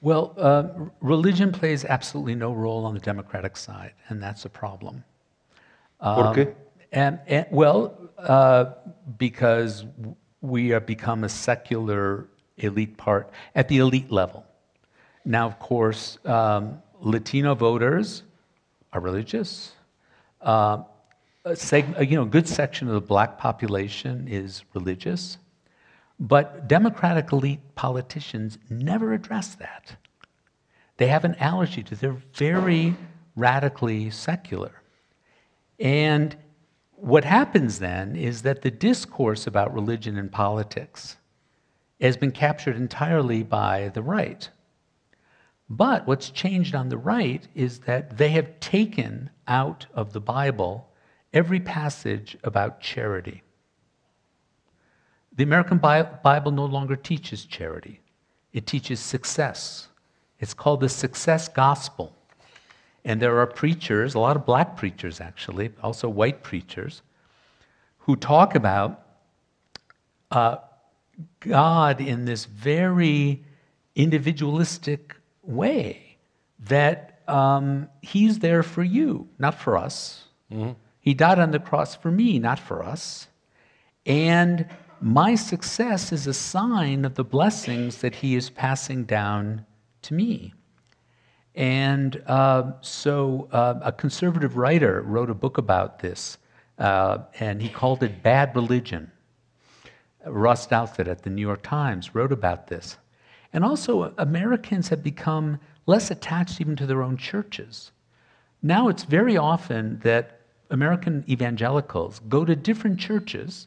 Well, uh, religion plays absolutely no role on the Democratic side, and that's a problem. Um, and, and, well, uh, because we have become a secular elite part at the elite level. Now, of course, um, Latino voters are religious. Uh, a you know, a good section of the black population is religious. But Democratic elite politicians never address that. They have an allergy to they're very radically secular. And what happens then is that the discourse about religion and politics has been captured entirely by the right. But what's changed on the right is that they have taken out of the Bible every passage about charity. The American Bible no longer teaches charity, it teaches success. It's called the success gospel. And there are preachers, a lot of black preachers actually, also white preachers, who talk about uh, God in this very individualistic way that um, He's there for you, not for us. Mm-hmm. He died on the cross for me, not for us. And my success is a sign of the blessings that he is passing down to me. And uh, so uh, a conservative writer wrote a book about this, uh, and he called it Bad Religion. Russ Douthat at the New York Times wrote about this. And also, Americans have become less attached even to their own churches. Now it's very often that American evangelicals go to different churches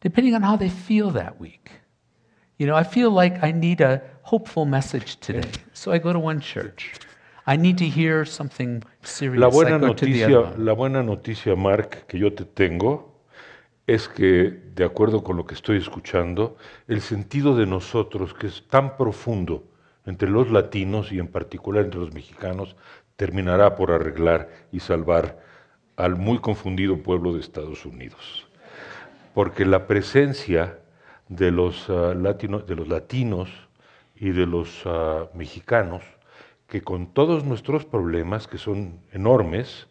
depending on how they feel that week. You know, I feel like I need a hopeful message today. So I go to one church. I need to hear something La buena, la buena noticia, Mark, que yo te tengo, es que, de acuerdo con lo que estoy escuchando, el sentido de nosotros, que es tan profundo entre los latinos y en particular entre los mexicanos, terminará por arreglar y salvar al muy confundido pueblo de Estados Unidos porque la presencia de los, ah, de los latinos y de los ah, mexicanos, que con todos nuestros problemas, que son enormes,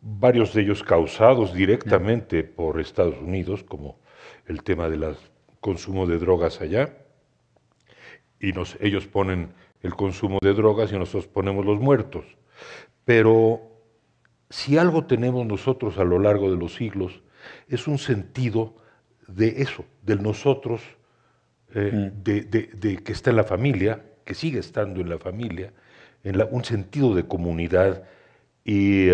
varios de ellos causados directamente por Estados Unidos, como el tema del consumo de drogas allá, y ellos ponen el consumo de drogas y nosotros ponemos los muertos. Pero si algo tenemos nosotros a lo largo de los siglos es un sentido de eso, del nosotros, eh, mm. de, que está en la familia, que sigue estando en la familia, en un sentido de comunidad y,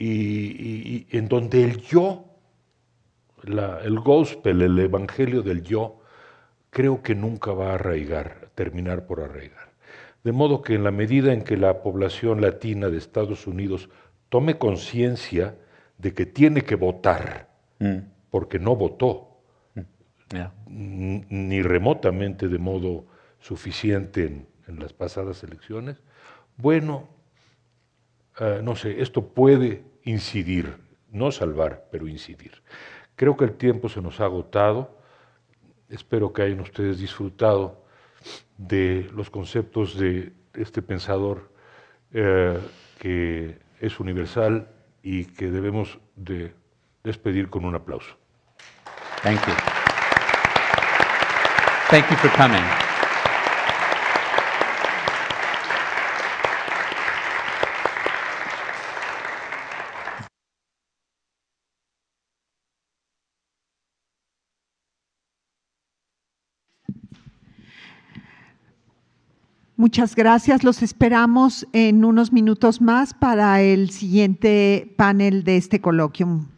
en donde el yo, el gospel, el evangelio del yo, creo que nunca va a arraigar, terminar por arraigar. De modo que en la medida en que la población latina de Estados Unidos tome conciencia, de que tiene que votar, mm. porque no votó, mm. ni remotamente de modo suficiente en, las pasadas elecciones, bueno, eh, no sé, esto puede incidir, no salvar, pero incidir. Creo que el tiempo se nos ha agotado, espero que hayan ustedes disfrutado de los conceptos de este pensador eh, que es universal y que debemos de despedir con un aplauso. Thank you. Thank you for coming. Muchas gracias. Los esperamos en unos minutos más para el siguiente panel de este coloquio.